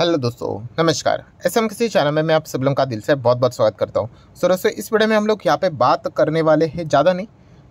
hello दोस्तों नमस्कार S M किसी चैनल में मैं आप सबलम का दिल से बहुत बहुत स्वागत करता हूँ सो दोस्तों इस वीडियो में हम लोग यहाँ पे बात करने वाले हैं ज़्यादा नहीं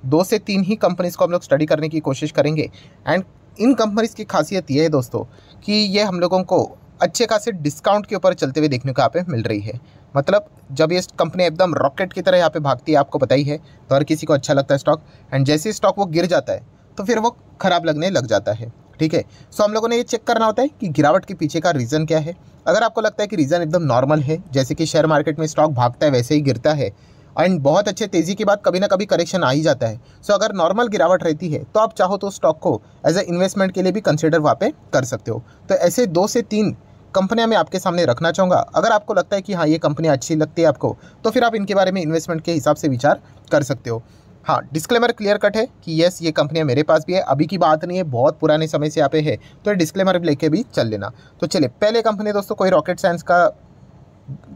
दो से तीन ही कंपनीज़ को हम लोग स्टडी करने की कोशिश करेंगे एंड इन कंपनीज़ की खासियत ये है दोस्तों कि ये हम लोगों को अच्छे खासे डिस्काउंट के ऊपर चलते हुए देखने को यहाँ पे मिल रही है मतलब जब ये कंपनी एकदम रॉकेट की तरह यहाँ पे भागती है आपको पता ही है तो हर किसी को अच्छा लगता है स्टॉक एंड जैसे ही स्टॉक वो गिर जाता है तो फिर वो ख़राब लगने लग जाता है ठीक है सो हम लोगों ने ये चेक करना होता है कि गिरावट के पीछे का रीज़न क्या है अगर आपको लगता है कि रीज़न एकदम नॉर्मल है जैसे कि शेयर मार्केट में स्टॉक भागता है वैसे ही गिरता है एंड बहुत अच्छे तेज़ी के बाद कभी ना कभी करेक्शन आ ही जाता है सो अगर नॉर्मल गिरावट रहती है तो आप चाहो तो स्टॉक को एज ए इन्वेस्टमेंट के लिए भी कंसिडर वहाँ पे कर सकते हो तो ऐसे दो से तीन कंपनियां मैं आपके सामने रखना चाहूँगा अगर आपको लगता है कि हाँ ये कंपनियाँ अच्छी लगती है आपको तो फिर आप इनके बारे में इन्वेस्टमेंट के हिसाब से विचार कर सकते हो हाँ डिस्क्लेमर क्लियर कट है कि यस ये कंपनियाँ मेरे पास भी है अभी की बात नहीं है बहुत पुराने समय से यहाँ पे है तो डिस्क्लेमर लेके भी चल लेना तो चलिए पहले कंपनी दोस्तों कोई रॉकेट साइंस का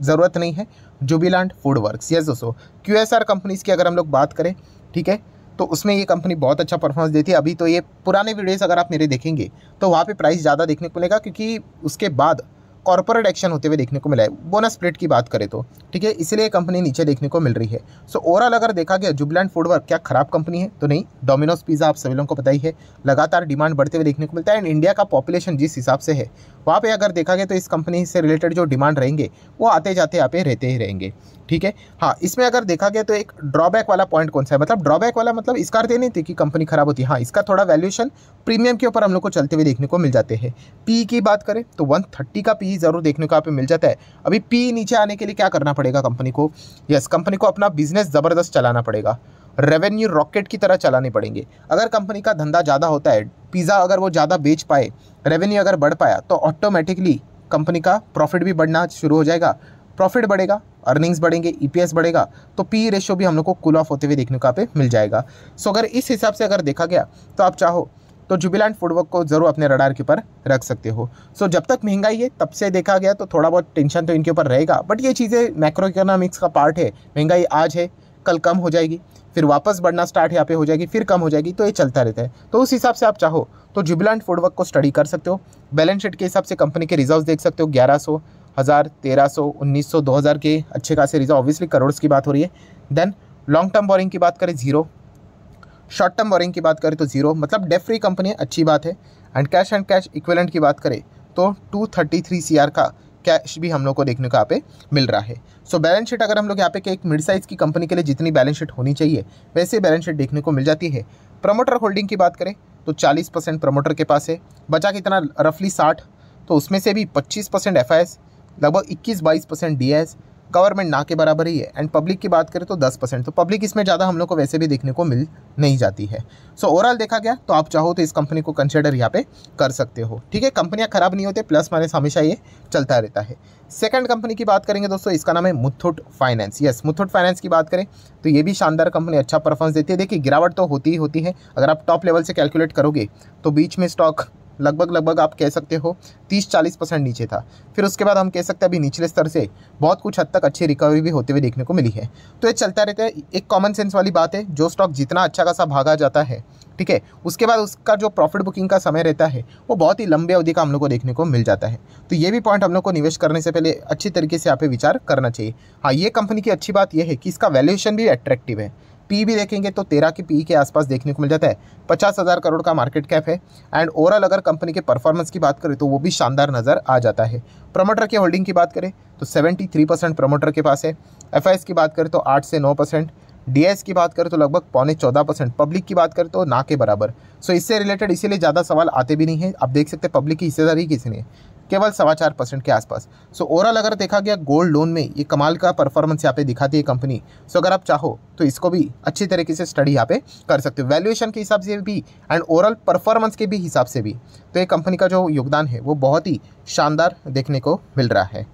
ज़रूरत नहीं है जुबिलांट फूड वर्क यस दोस्तों क्यू एस आर कंपनीज़ की अगर हम लोग बात करें ठीक है तो उसमें ये कंपनी बहुत अच्छा परफॉर्मेंस देती है अभी तो ये पुराने वीडियोज़ अगर आप मेरे देखेंगे तो वहाँ पर प्राइस ज़्यादा देखने को मिलेगा क्योंकि उसके बाद कॉरपोरेट एक्शन होते हुए देखने को मिला है बोनस स्प्लिट की बात करें तो ठीक है इसलिए कंपनी नीचे देखने को मिल रही है सो so, ओवरऑल अगर देखा गया जुबलैंड फूडवर्क क्या खराब कंपनी है तो नहीं डोमिनोज पिज़्ज़ा आप सभी लोगों को पता ही है लगातार डिमांड बढ़ते हुए देखने को मिलता है एंड इंडिया का पॉपुलेशन जिस हिसाब से है वहाँ पर अगर देखा गया तो इस कंपनी से रिलेटेड जो डिमांड रहेंगे वो आते जाते यहाँ पे रहते ही रहेंगे ठीक है हाँ इसमें अगर देखा गया तो एक ड्रॉबैक वाला पॉइंट कौन सा है मतलब ड्रॉबैक वाला मतलब इसका अर्थ नहीं थी कि कंपनी खराब होती है हाँ इसका थोड़ा वैल्यूशन प्रीमियम के ऊपर हम लोग को चलते हुए देखने को मिल जाते हैं पी की बात करें तो वन का पी ही ज़रूर देखने को यहाँ पे मिल जाता है अभी पी नीचे आने के लिए क्या करना पड़ेगा कंपनी को यस कंपनी को अपना बिजनेस ज़बरदस्त चलाना पड़ेगा रेवेन्यू रॉकेट की तरह चलाने पड़ेंगे अगर कंपनी का धंधा ज़्यादा होता है पिज़्ज़ा अगर वो ज़्यादा बेच पाए रेवेन्यू अगर बढ़ पाया तो ऑटोमेटिकली कंपनी का प्रॉफिट भी बढ़ना शुरू हो जाएगा प्रॉफिट बढ़ेगा अर्निंग्स बढ़ेंगे ईपीएस e बढ़ेगा तो पी रेशो भी हम लोग को कूल ऑफ होते हुए देखने को यहाँ पे मिल जाएगा सो अगर इस हिसाब से अगर देखा गया तो आप चाहो तो जुबिलैंड फूडवर्क को ज़रूर अपने रडार के ऊपर रख सकते हो सो जब तक महंगाई है तब से देखा गया तो थोड़ा बहुत टेंशन तो इनके ऊपर रहेगा बट ये चीज़ें मैक्रो इकोनॉमिक्स का पार्ट है महंगाई आज है कल कम हो जाएगी फिर वापस बढ़ना स्टार्ट यहाँ पे हो जाएगी फिर कम हो जाएगी तो ये चलता रहता है तो उस हिसाब से आप चाहो तो जुबिलैंड फूडवर्क को स्टडी कर सकते हो बैलेंस शीट के हिसाब से कंपनी के रिजर्व देख सकते हो ग्यारह सौ हज़ार तेरह सौ उन्नीस सौ दो हज़ार के अच्छे खासे रिजर्व ऑब्वियसली करोड़ की बात हो रही है देन लॉन्ग टर्म बोरिंग की बात करें जीरो शॉर्ट टर्म बोरिंग की बात करें तो जीरो मतलब डेफ फ्री कंपनी अच्छी बात है and cash and cash equivalent की बात करें तो two thirty three C R का कैश भी हम लोग को देखने को यहाँ पे मिल रहा है सो बैलेंस शीट अगर हम लोग यहाँ पे एक मिड साइज़ की कंपनी के लिए जितनी बैलेंस शीट होनी चाहिए वैसे बैलेंस शीट देखने को मिल जाती है प्रमोटर होल्डिंग की बात करें तो 40 परसेंट प्रमोटर के पास है बचा कितना रफली 60 तो उसमें से भी 25 परसेंट एफ लगभग 21-22 परसेंट डी गवर्नमेंट ना के बराबर ही है एंड पब्लिक की बात करें तो दस परसेंट तो पब्लिक इसमें ज़्यादा हम लोग को वैसे भी देखने को मिल नहीं जाती है सो so, ओवरऑल देखा गया तो आप चाहो तो इस कंपनी को कंसिडर यहाँ पे कर सकते हो ठीक है कंपनियाँ ख़राब नहीं होती प्लस माइनस हमेशा ये चलता रहता है सेकेंड कंपनी की बात करेंगे दोस्तों इसका नाम है Muthoot Finance yes Muthoot Finance की बात करें तो ये भी शानदार कंपनी अच्छा परफॉर्मेंस देती है देखिए गिरावट तो होती ही होती है अगर आप टॉप लेवल से कैलकुलेट करोगे तो बीच में स्टॉक लगभग लगभग आप कह सकते हो तीस चालीस परसेंट नीचे था फिर उसके बाद हम कह सकते हैं अभी निचले स्तर से बहुत कुछ हद तक अच्छी रिकवरी भी होते हुए देखने को मिली है तो ये चलता रहता है एक कॉमन सेंस वाली बात है जो स्टॉक जितना अच्छा खासा भागा जाता है ठीक है उसके बाद उसका जो प्रॉफिट बुकिंग का समय रहता है वो बहुत ही लंबे अवधि का हम लोग को देखने को मिल जाता है तो ये भी पॉइंट हम लोग को निवेश करने से पहले अच्छी तरीके से यहाँ पे विचार करना चाहिए हाँ ये कंपनी की अच्छी बात यह है कि इसका वैल्यूएशन भी अट्रैक्टिव है पी भी देखेंगे तो तेरह की पी के आसपास देखने को मिल जाता है पचास हज़ार करोड़ का मार्केट कैप है एंड ओवरऑल अगर कंपनी के परफॉर्मेंस की बात करें तो वो भी शानदार नज़र आ जाता है प्रमोटर के होल्डिंग की बात करें तो सेवेंटी थ्री परसेंट प्रमोटर के पास है एफ की बात करें तो आठ से नौ परसेंट एस की बात करें तो लगभग पौने चौदह परसेंट पब्लिक की बात करें तो ना के बराबर सो so, इससे रिलेटेड इसीलिए ज़्यादा सवाल आते भी नहीं है आप देख सकते पब्लिक की हिस्सेदारी ने केवल सवा चार परसेंट के आसपास सो ओवरऑल अगर देखा गया गोल्ड लोन में ये कमाल का परफॉर्मेंस यहाँ पे दिखाती है कंपनी सो अगर आप चाहो तो इसको भी अच्छी तरीके से स्टडी यहाँ पे कर सकते हो वैल्यूएशन के हिसाब से भी एंड ओवरऑल परफॉर्मेंस के भी हिसाब से भी तो ये कंपनी का जो योगदान है वो बहुत ही शानदार देखने को मिल रहा है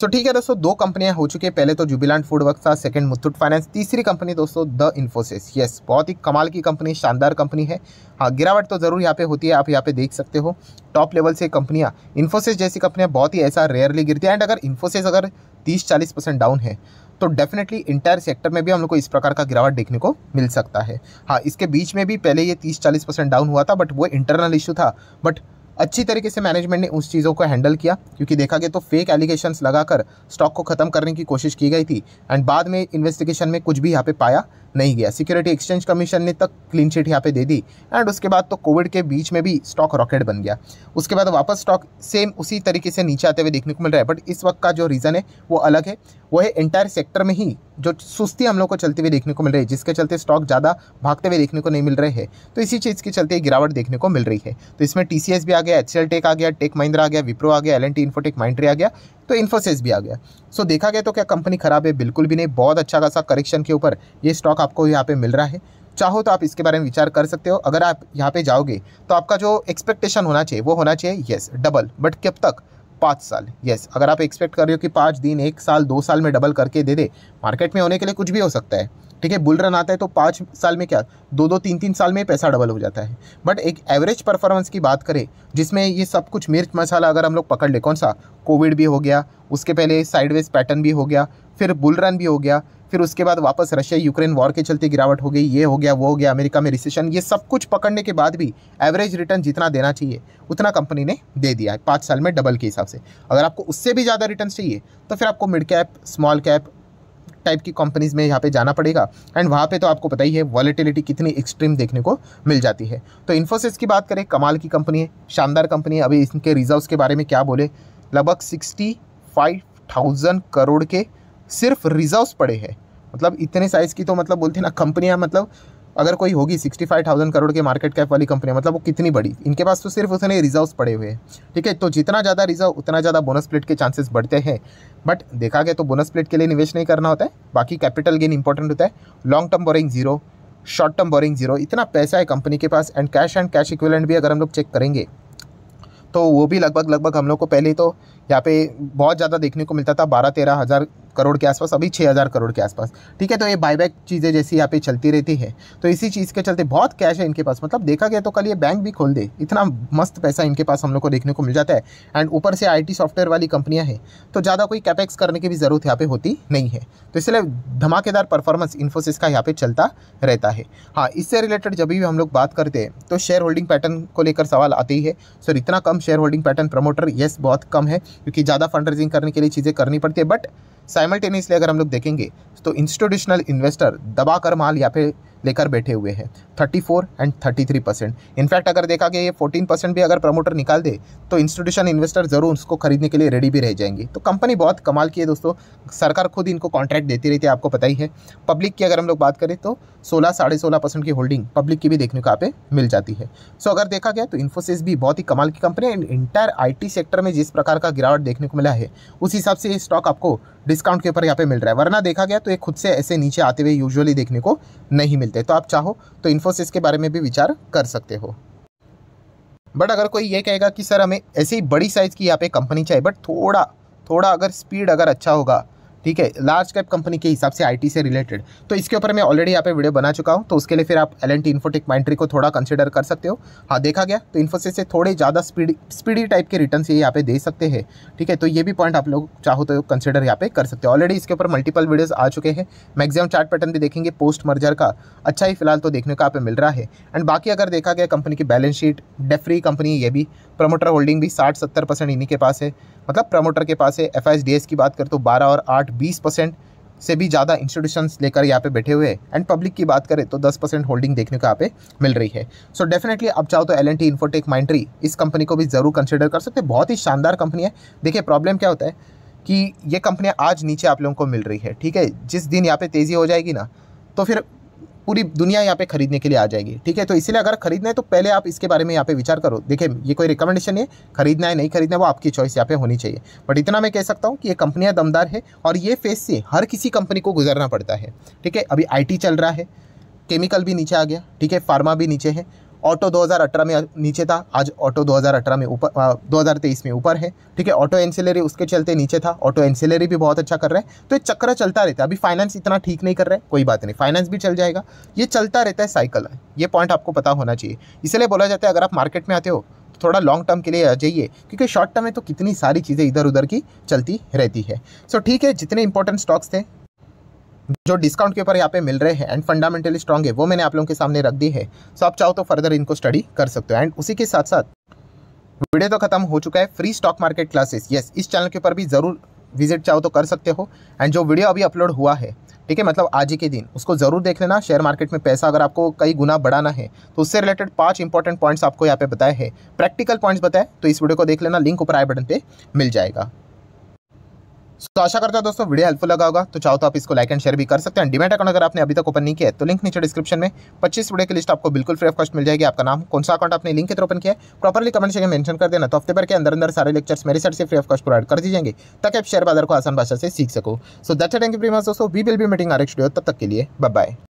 सो ठीक है दोस्तों दो कंपनियां हो चुकी है पहले तो जुबिलांट फूड वर्क था सेकंड मुथुट फाइनेंस तीसरी कंपनी दोस्तों द इन्फोसिस यस बहुत ही कमाल की कंपनी शानदार कंपनी है हाँ गिरावट तो ज़रूर यहाँ पे होती है आप यहाँ पे देख सकते हो टॉप लेवल से कंपनियाँ इन्फोसिस जैसी कंपनियाँ बहुत ही ऐसा रेयरली गिरती है एंड अगर इन्फोसिस अगर तीस चालीस परसेंट डाउन है तो डेफिनेटली इंटायर सेक्टर में भी हम लोग को इस प्रकार का गिरावट देखने को मिल सकता है हाँ इसके बीच में भी पहले ये तीस चालीस परसेंट डाउन हुआ था बट वो इंटरनल इशू था बट अच्छी तरीके से मैनेजमेंट ने उस चीज़ों को हैंडल किया क्योंकि देखा गया तो फेक एलिगेशन लगाकर स्टॉक को ख़त्म करने की कोशिश की गई थी एंड बाद में इन्वेस्टिगेशन में कुछ भी यहाँ पे पाया नहीं गया सिक्योरिटी एक्सचेंज कमीशन ने तक क्लीन चिट यहाँ पे दे दी एंड उसके बाद तो कोविड के बीच में भी स्टॉक रॉकेट बन गया उसके बाद वापस स्टॉक सेम उसी तरीके से नीचे आते हुए देखने को मिल रहा है बट इस वक्त का जो रीज़न है वो अलग है वो है एंटायर सेक्टर में ही जो सुस्ती हम लोग को चलते हुए देखने को मिल रही है जिसके चलते स्टॉक ज़्यादा भागते हुए देखने को नहीं मिल रहे हैं तो इसी चीज़ के चलते गिरावट देखने को मिल रही है तो इसमें टी भी आ गया एच टेक आ गया टेक महिंद्रा आ गया विप्रो आ गया L N T Infotech Mindtree आ गया तो इन्फोसिस भी आ गया सो so, देखा गया तो क्या कंपनी ख़राब है बिल्कुल भी नहीं बहुत अच्छा खासा करेक्शन के ऊपर ये स्टॉक आपको यहाँ पे मिल रहा है चाहो तो आप इसके बारे में विचार कर सकते हो अगर आप यहाँ पे जाओगे तो आपका जो एक्सपेक्टेशन होना चाहिए वो होना चाहिए येस डबल बट कब तक पाँच साल यस अगर आप एक्सपेक्ट कर रहे हो कि पाँच दिन एक साल दो साल में डबल करके दे दे मार्केट में होने के लिए कुछ भी हो सकता है ठीक है बुल रन आता है तो पाँच साल में क्या दो दो तीन तीन साल में पैसा डबल हो जाता है बट एक एवरेज परफॉर्मेंस की बात करें जिसमें ये सब कुछ मिर्च मसाला अगर हम लोग पकड़ ले कौन सा कोविड भी हो गया उसके पहले साइडवेज पैटर्न भी हो गया फिर बुल रन भी हो गया फिर उसके बाद वापस रशिया यूक्रेन वॉर के चलते गिरावट हो गई ये हो गया वो हो गया अमेरिका में रिसेशन ये सब कुछ पकड़ने के बाद भी एवरेज रिटर्न जितना देना चाहिए उतना कंपनी ने दे दिया है पाँच साल में डबल के हिसाब से अगर आपको उससे भी ज़्यादा रिटर्न चाहिए तो फिर आपको mid cap small cap type की कंपनीज में यहाँ पे जाना पड़ेगा एंड वहाँ पे तो आपको पता ही है वॉलेटिलिटी कितनी एक्सट्रीम देखने को मिल जाती है तो इन्फोसिस की बात करें कमाल की कंपनी है शानदार कंपनी है अभी इनके रिजर्व्स के बारे में क्या बोले लगभग सिक्सटी फाइव थाउजेंड करोड़ के सिर्फ रिजर्व्स पड़े हैं मतलब इतने साइज़ की तो मतलब बोलते हैं ना कंपनियाँ मतलब अगर कोई होगी सिक्सटी फाइव थाउजेंड करोड़ के मार्केट कैप वाली कंपनी मतलब वो कितनी बड़ी इनके पास तो सिर्फ उतने रिजर्व्स पड़े हुए हैं ठीक है तो जितना ज़्यादा रिजर्व उतना ज़्यादा बोनस प्लेट के चांसेस बढ़ते हैं बट देखा गया तो बोनस प्लेट के लिए निवेश नहीं करना होता है बाकी कैपिटल गेन इंपॉर्टेंट होता है long term borrowing zero short term borrowing zero इतना पैसा है कंपनी के पास and cash and cash equivalent भी अगर हम लोग चेक करेंगे तो वो भी लगभग लगभग हम लोग को पहले तो यहाँ पे बहुत ज़्यादा देखने को मिलता था बारह तेरह हज़ार करोड़ के आसपास अभी छः हज़ार करोड़ के आसपास ठीक है तो ये बाईबैक चीज़ें जैसी यहाँ पे चलती रहती है तो इसी चीज़ के चलते बहुत कैश है इनके पास मतलब देखा गया तो कल ये बैंक भी खोल दे इतना मस्त पैसा इनके पास हम लोग को देखने को मिल जाता है एंड ऊपर से आई सॉफ्टवेयर वाली कंपनियाँ हैं तो ज़्यादा कोई कैपेक्स करने की भी ज़रूरत यहाँ पर होती नहीं है तो इसलिए धमाकेदार परफॉर्मेंस इन्फोसिस का यहाँ पर चलता रहता है हाँ इससे रिलेटेड जब भी हम लोग बात करते हैं तो शेयर होल्डिंग पैटर्न को लेकर सवाल आते ही है सर इतना कम share holding pattern promoter yes बहुत कम है क्योंकि ज़्यादा फंड रेजिंग करने के लिए चीज़ें करनी पड़ती है बट साइमल्टेनियसली अगर हम लोग देखेंगे तो इंस्टीट्यूशनल इन्वेस्टर दबा कर माल या फिर लेकर बैठे हुए हैं 34 एंड 33 परसेंट इनफैक्ट अगर देखा गया ये 14 परसेंट भी अगर प्रमोटर निकाल दे तो इंस्टीट्यूशन इन्वेस्टर ज़रूर उसको खरीदने के लिए रेडी भी रह जाएंगे तो कंपनी बहुत कमाल की है दोस्तों सरकार खुद इनको कॉन्ट्रैक्ट देती रहती है आपको पता ही है पब्लिक की अगर हम लोग बात करें तो सोलह साढ़े सोलह परसेंट की होल्डिंग पब्लिक की भी देखने को आप मिल जाती है सो अगर देखा गया तो इन्फोसिस भी बहुत ही कमाल की company and entire IT sector में जिस प्रकार का गिरावट देखने को मिला है उस हिसाब से ये स्टॉक आपको डिस्काउंट के ऊपर यहाँ पे मिल रहा है वरना देखा गया तो ये खुद से ऐसे नीचे आते हुए यूजुअली देखने को नहीं मिलते हैं तो आप चाहो तो इन्फोसिस के बारे में भी विचार कर सकते हो बट अगर कोई ये कहेगा कि सर हमें ऐसी बड़ी साइज़ की यहाँ पे कंपनी चाहिए बट थोड़ा थोड़ा अगर स्पीड अगर अच्छा होगा ठीक है लार्ज कैप कंपनी के हिसाब से आईटी से रिलेटेड तो इसके ऊपर मैं ऑलरेडी यहाँ पे वीडियो बना चुका हूँ तो उसके लिए फिर आप L N T Infotech Mindtree को थोड़ा कंसिडर कर सकते हो हाँ देखा गया तो इन्फोसिस से थोड़े ज़्यादा स्पीड स्पीडी टाइप के रिटर्न ये यहाँ पे दे सकते हैं ठीक है तो ये भी पॉइंट आप लोग चाहो तो कंसिडर यहाँ पे कर सकते हो ऑलरेडी इसके ऊपर मल्टीपल वीडियोज़ आ चुके हैं मैगजिम चार्ट पैटर्न भी देखेंगे पोस्ट मर्जर का अच्छा ही फिलहाल तो देखने को आप मिल रहा है एंड बाकी अगर देखा गया कंपनी की बैलेंस शीट डेफरी कंपनी ये भी प्रमोटर होल्डिंग भी साठ सत्तर परसेंट इन्हीं के पास है मतलब प्रमोटर के पास है एफ की बात करें तो बारह और आठ बीस परसेंट से भी ज़्यादा इंस्टीट्यूशंस लेकर यहाँ पे बैठे हुए हैं एंड पब्लिक की बात करें तो 10 परसेंट होल्डिंग देखने को यहाँ पे मिल रही है सो so डेफिनेटली आप चाहो तो L N T Infotech Mindtree इस कंपनी को भी ज़रूर कंसिडर कर सकते हैं बहुत ही शानदार कंपनी है देखिए प्रॉब्लम क्या होता है कि ये कंपनियाँ आज नीचे आप लोगों को मिल रही है ठीक है जिस दिन यहाँ पर तेज़ी हो जाएगी ना तो फिर पूरी दुनिया यहाँ पे खरीदने के लिए आ जाएगी ठीक है तो इसलिए अगर खरीदना है तो पहले आप इसके बारे में यहाँ पे विचार करो देखिए ये कोई रिकमेंडेशन है खरीदना है नहीं खरीदना वो आपकी चॉइस यहाँ पे होनी चाहिए बट इतना मैं कह सकता हूँ कि ये कंपनियाँ दमदार है और ये फेस से हर किसी कंपनी को गुजरना पड़ता है ठीक है अभी आई चल रहा है केमिकल भी नीचे आ गया ठीक है फार्मा भी नीचे है ऑटो 2018 में नीचे था आज ऑटो 2018 में ऊपर 2023 में ऊपर है ठीक है ऑटो एनसेलरी उसके चलते नीचे था ऑटो एनसेलरी भी बहुत अच्छा कर रहे हैं तो ये चक्कर चलता रहता है अभी फाइनेंस इतना ठीक नहीं कर रहा है कोई बात नहीं फाइनेंस भी चल जाएगा ये चलता रहता है साइकिल ये पॉइंट आपको पता होना चाहिए इसलिए बोला जाता है अगर आप मार्केट में आते हो तो थोड़ा लॉन्ग टर्म के लिए आ जाइए क्योंकि शॉर्ट टर्म में तो कितनी सारी चीज़ें इधर उधर की चलती रहती है सो so, ठीक है जितने इंपॉर्टेंट स्टॉक्स थे जो डिस्काउंट के ऊपर यहाँ पे मिल रहे हैं एंड फंडामेंटली स्ट्रॉन्ग है वो मैंने आप लोगों के सामने रख दी है सो आप चाहो तो फर्दर इनको स्टडी कर सकते हो एंड उसी के साथ साथ वीडियो तो खत्म हो चुका है free stock market classes yes इस चैनल के ऊपर भी ज़रूर विजिट चाहो तो कर सकते हो एंड जो वीडियो अभी अपलोड हुआ है ठीक है मतलब आज ही के दिन उसको ज़रूर देख लेना शेयर मार्केट में पैसा अगर आपको कई गुना बढ़ाना है तो उससे रिलेटेड पांच इंपॉर्टेंट पॉइंट्स आपको यहाँ पे बताए हैं प्रैक्टिकल पॉइंट्स बताए तो इस वीडियो को देख लेना लिंक ऊपर आई बटन पे मिल जाएगा तो आशा करता हूँ दोस्तों वीडियो हेल्पफुल लगा होगा तो चाहो तो आप इसको लाइक एंड शेयर भी कर सकते हैं डिमेट अकाउंट अगर आपने अभी तक ओपन नहीं किया है तो लिंक नीचे डिस्क्रिप्शन में 25 वीडियो की लिस्ट आपको बिल्कुल फ्री ऑफ कॉस्ट मिल जाएगी आपका नाम कौन सा अकाउंट आपने लिंक के थ्रू ओपन किया है प्रॉपरली कमेंट से मेंशन कर देना तो हफ्ते भर के अंदर अंदर सारे लेक्चर्स मेरे साइड से फ्री ऑफ कॉस्ट प्रोवाइड कर दी जाएंगे ताकि आप शेयर बाजार को आसान भाषा से सीख सको सो दैट थैंक यू प्रीमस दोस्तों we will be meeting R X तब तक के लिए बाय